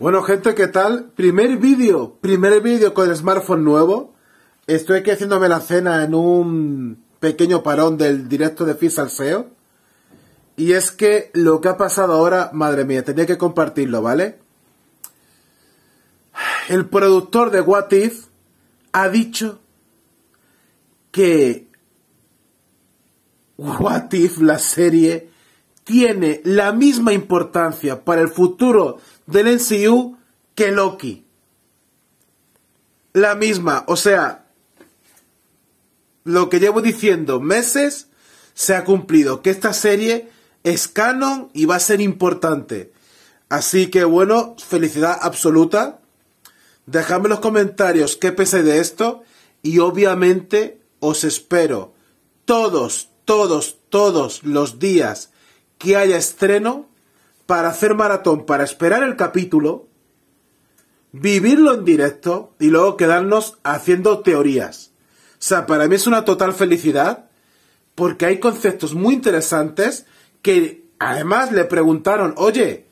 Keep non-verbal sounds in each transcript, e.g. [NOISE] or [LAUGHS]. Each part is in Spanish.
Bueno gente, ¿qué tal? Primer vídeo, primer vídeo con el smartphone nuevo. Estoy aquí haciéndome la cena en un pequeño parón del directo de Fizz Y es que lo que ha pasado ahora, madre mía, tenía que compartirlo, ¿vale? El productor de What If ha dicho que What If, la serie, tiene la misma importancia para el futuro del NCU que Loki. La misma, o sea, lo que llevo diciendo meses se ha cumplido, que esta serie es canon y va a ser importante. Así que bueno, felicidad absoluta. Dejadme en los comentarios qué pensáis de esto y obviamente os espero todos, todos, todos los días que haya estreno para hacer maratón, para esperar el capítulo, vivirlo en directo y luego quedarnos haciendo teorías. O sea, para mí es una total felicidad porque hay conceptos muy interesantes que además le preguntaron, oye,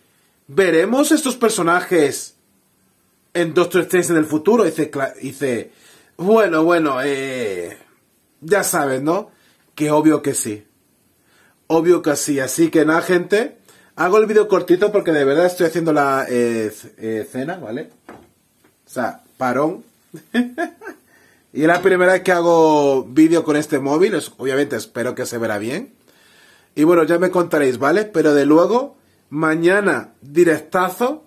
¿veremos estos personajes en Doctor Strange en el futuro? Y dice, bueno, bueno, eh, ya sabes, ¿no? Que obvio que sí. Obvio que sí, así que nada, gente. Hago el vídeo cortito porque de verdad estoy haciendo la escena, eh, eh, cena, ¿vale? O sea, parón. [LAUGHS] y es la primera vez que hago vídeo con este móvil. Obviamente espero que se verá bien. Y bueno, ya me contaréis, ¿vale? Pero de luego, mañana directazo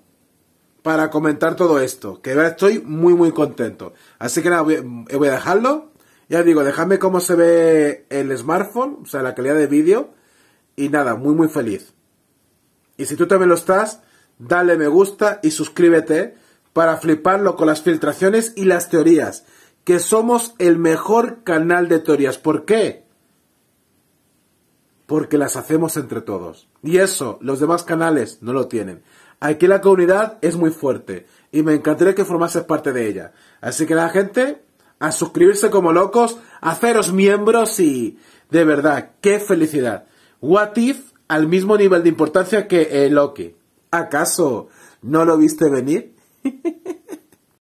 para comentar todo esto. Que de estoy muy, muy contento. Así que nada, voy, voy a dejarlo. Ya digo, dejadme cómo se ve el smartphone, o sea, la calidad de vídeo y nada, muy muy feliz. Y si tú también lo estás, dale me gusta y suscríbete para fliparlo con las filtraciones y las teorías. Que somos el mejor canal de teorías. ¿Por qué? Porque las hacemos entre todos. Y eso los demás canales no lo tienen. Aquí la comunidad es muy fuerte y me encantaría que formases parte de ella. Así que la gente, a suscribirse como locos, a haceros miembros y de verdad, qué felicidad. What If al mismo nivel de importancia que Loki. ¿Acaso no lo viste venir? [LAUGHS]